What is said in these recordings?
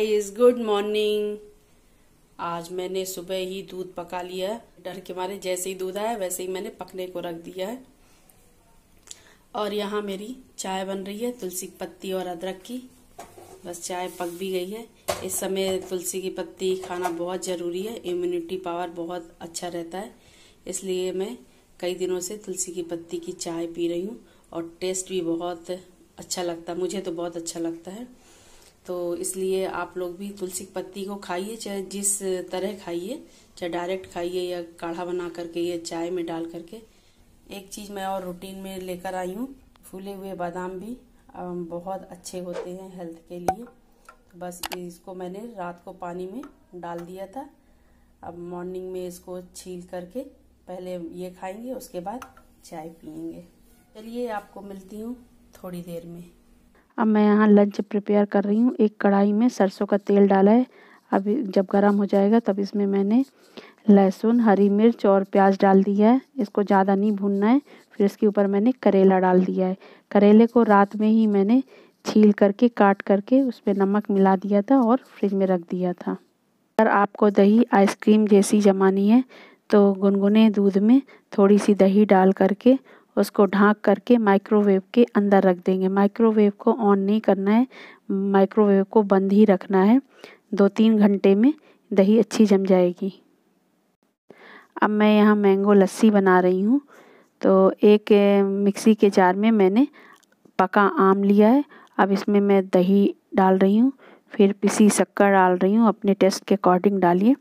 guys good morning आज मैंने सुबह ही दूध पका लिया डर के मारे जैसे ही दूध आया वैसे ही मैंने पकने को रख दिया है और यहाँ मेरी चाय बन रही है तुलसी की पत्ती और अदरक की बस चाय पक भी गई है इस समय तुलसी की पत्ती खाना बहुत ज़रूरी है इम्यूनिटी पावर बहुत अच्छा रहता है इसलिए मैं कई दिनों से तुलसी की पत्ती की चाय पी रही हूँ और टेस्ट भी बहुत अच्छा लगता है मुझे तो बहुत अच्छा लगता है तो इसलिए आप लोग भी तुलसी की पत्ती को खाइए चाहे जिस तरह खाइए चाहे डायरेक्ट खाइए या काढ़ा बना करके या चाय में डाल करके एक चीज़ मैं और रूटीन में लेकर आई हूँ फूले हुए बादाम भी बहुत अच्छे होते हैं हेल्थ के लिए तो बस इसको मैंने रात को पानी में डाल दिया था अब मॉर्निंग में इसको छील करके पहले ये खाएंगे उसके बाद चाय पियेंगे चलिए आपको मिलती हूँ थोड़ी देर में अब मैं यहाँ लंच प्रिपेयर कर रही हूँ एक कढ़ाई में सरसों का तेल डाला है अब जब गर्म हो जाएगा तब इसमें मैंने लहसुन हरी मिर्च और प्याज डाल दिया है इसको ज़्यादा नहीं भूनना है फिर इसके ऊपर मैंने करेला डाल दिया है करेले को रात में ही मैंने छील करके काट करके उस पर नमक मिला दिया था और फ्रिज में रख दिया था अगर आपको दही आइसक्रीम जैसी जमानी है तो गुनगुने दूध में थोड़ी सी दही डाल करके उसको ढाँक करके माइक्रोवेव के अंदर रख देंगे माइक्रोवेव को ऑन नहीं करना है माइक्रोवेव को बंद ही रखना है दो तीन घंटे में दही अच्छी जम जाएगी अब मैं यहाँ मैंगो लस्सी बना रही हूँ तो एक मिक्सी के जार में मैंने पका आम लिया है अब इसमें मैं दही डाल रही हूँ फिर पिसी शक्कर डाल रही हूँ अपने टेस्ट के अकॉर्डिंग डालिए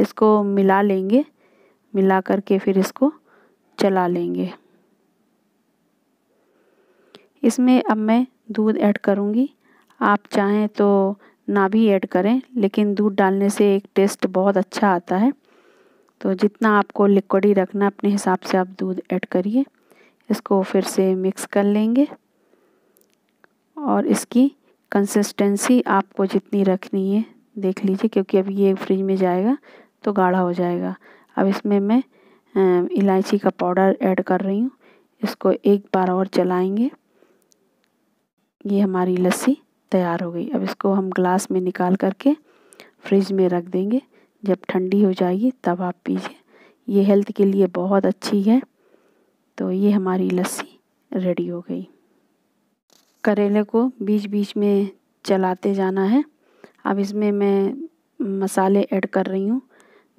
इसको मिला लेंगे मिला करके फिर इसको चला लेंगे इसमें अब मैं दूध ऐड करूँगी आप चाहें तो ना भी ऐड करें लेकिन दूध डालने से एक टेस्ट बहुत अच्छा आता है तो जितना आपको लिक्विड ही रखना अपने हिसाब से आप दूध ऐड करिए इसको फिर से मिक्स कर लेंगे और इसकी कंसिस्टेंसी आपको जितनी रखनी है देख लीजिए क्योंकि अब ये फ्रिज में जाएगा तो गाढ़ा हो जाएगा अब इसमें मैं इलायची का पाउडर ऐड कर रही हूँ इसको एक बार और चलाएंगे ये हमारी लस्सी तैयार हो गई अब इसको हम ग्लास में निकाल करके फ्रिज में रख देंगे जब ठंडी हो जाएगी तब आप पीजिए ये हेल्थ के लिए बहुत अच्छी है तो ये हमारी लस्सी रेडी हो गई करेले को बीच बीच में चलाते जाना है अब इसमें मैं मसाले ऐड कर रही हूँ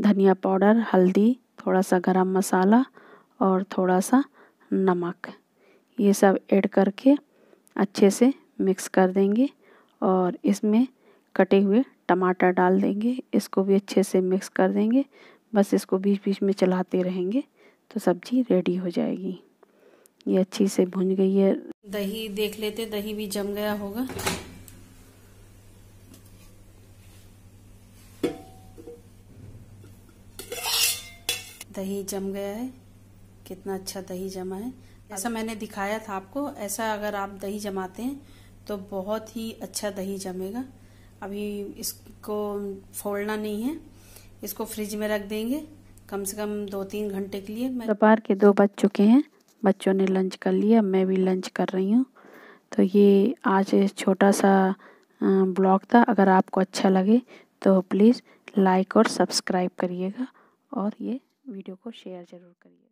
धनिया पाउडर हल्दी थोड़ा सा गरम मसाला और थोड़ा सा नमक ये सब ऐड करके अच्छे से मिक्स कर देंगे और इसमें कटे हुए टमाटर डाल देंगे इसको भी अच्छे से मिक्स कर देंगे बस इसको बीच बीच में चलाते रहेंगे तो सब्जी रेडी हो जाएगी ये अच्छी से भुन गई है दही देख लेते दही भी जम गया होगा दही जम गया है कितना अच्छा दही जमा है ऐसा मैंने दिखाया था आपको ऐसा अगर आप दही जमाते हैं तो बहुत ही अच्छा दही जमेगा अभी इसको फोड़ना नहीं है इसको फ्रिज में रख देंगे कम से कम दो तीन घंटे के लिए दोपहर के दो बज चुके हैं बच्चों ने लंच कर लिया मैं भी लंच कर रही हूँ तो ये आज छोटा सा ब्लॉग था अगर आपको अच्छा लगे तो प्लीज़ लाइक और सब्सक्राइब करिएगा और ये वीडियो को शेयर ज़रूर करिएगा